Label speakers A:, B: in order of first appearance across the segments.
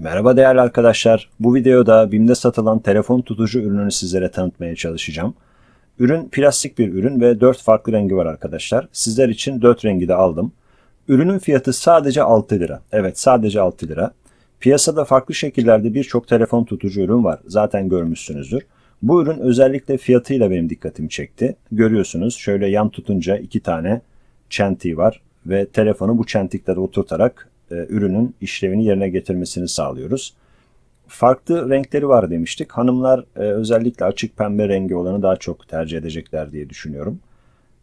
A: Merhaba değerli arkadaşlar. Bu videoda BİM'de satılan telefon tutucu ürününü sizlere tanıtmaya çalışacağım. Ürün plastik bir ürün ve 4 farklı rengi var arkadaşlar. Sizler için 4 rengi de aldım. Ürünün fiyatı sadece 6 lira. Evet sadece 6 lira. Piyasada farklı şekillerde birçok telefon tutucu ürün var. Zaten görmüşsünüzdür. Bu ürün özellikle fiyatıyla benim dikkatimi çekti. Görüyorsunuz şöyle yan tutunca iki tane çentiği var ve telefonu bu çentiklere oturtarak e, ürünün işlevini yerine getirmesini sağlıyoruz. Farklı renkleri var demiştik. Hanımlar e, özellikle açık pembe rengi olanı daha çok tercih edecekler diye düşünüyorum.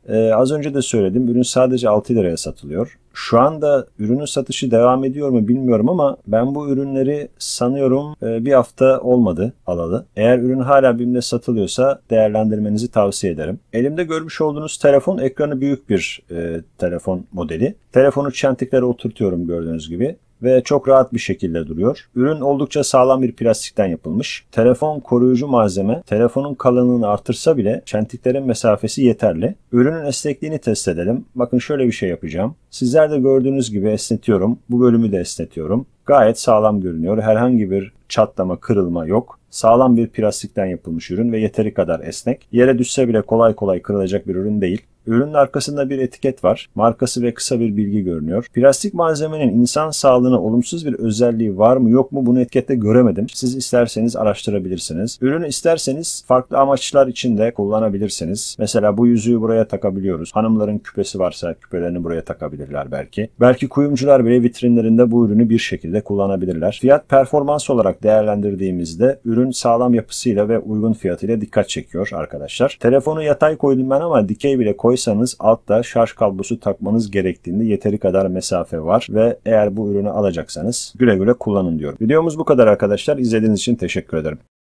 A: Ee, az önce de söyledim ürün sadece 6 liraya satılıyor. Şu anda ürünün satışı devam ediyor mu bilmiyorum ama ben bu ürünleri sanıyorum e, bir hafta olmadı alalı. Eğer ürün hala BİM'de satılıyorsa değerlendirmenizi tavsiye ederim. Elimde görmüş olduğunuz telefon ekranı büyük bir e, telefon modeli. Telefonu çentiklere oturtuyorum gördüğünüz gibi ve çok rahat bir şekilde duruyor. Ürün oldukça sağlam bir plastikten yapılmış. Telefon koruyucu malzeme telefonun kalınlığını artırsa bile çentiklerin mesafesi yeterli. Ürünün esnekliğini test edelim. Bakın şöyle bir şey yapacağım. Sizler de gördüğünüz gibi esnetiyorum. Bu bölümü de esnetiyorum. Gayet sağlam görünüyor. Herhangi bir çatlama, kırılma yok. Sağlam bir plastikten yapılmış ürün ve yeteri kadar esnek. Yere düşse bile kolay kolay kırılacak bir ürün değil. Ürünün arkasında bir etiket var. Markası ve kısa bir bilgi görünüyor. Plastik malzemenin insan sağlığına olumsuz bir özelliği var mı yok mu bunu etikette göremedim. Siz isterseniz araştırabilirsiniz. Ürünü isterseniz farklı amaçlar için de kullanabilirsiniz. Mesela bu yüzüğü buraya takabiliyoruz. Hanımların küpesi varsa küpelerini buraya takabilirler belki. Belki kuyumcular bile vitrinlerinde bu ürünü bir şekilde kullanabilirler. Fiyat performans olarak değerlendirdiğimizde ürün sağlam yapısıyla ve uygun fiyatıyla dikkat çekiyor arkadaşlar. Telefonu yatay koydum ben ama dikey bile koy Oysanız altta şarj kablosu takmanız gerektiğinde yeteri kadar mesafe var ve eğer bu ürünü alacaksanız güle güle kullanın diyorum. Videomuz bu kadar arkadaşlar. İzlediğiniz için teşekkür ederim.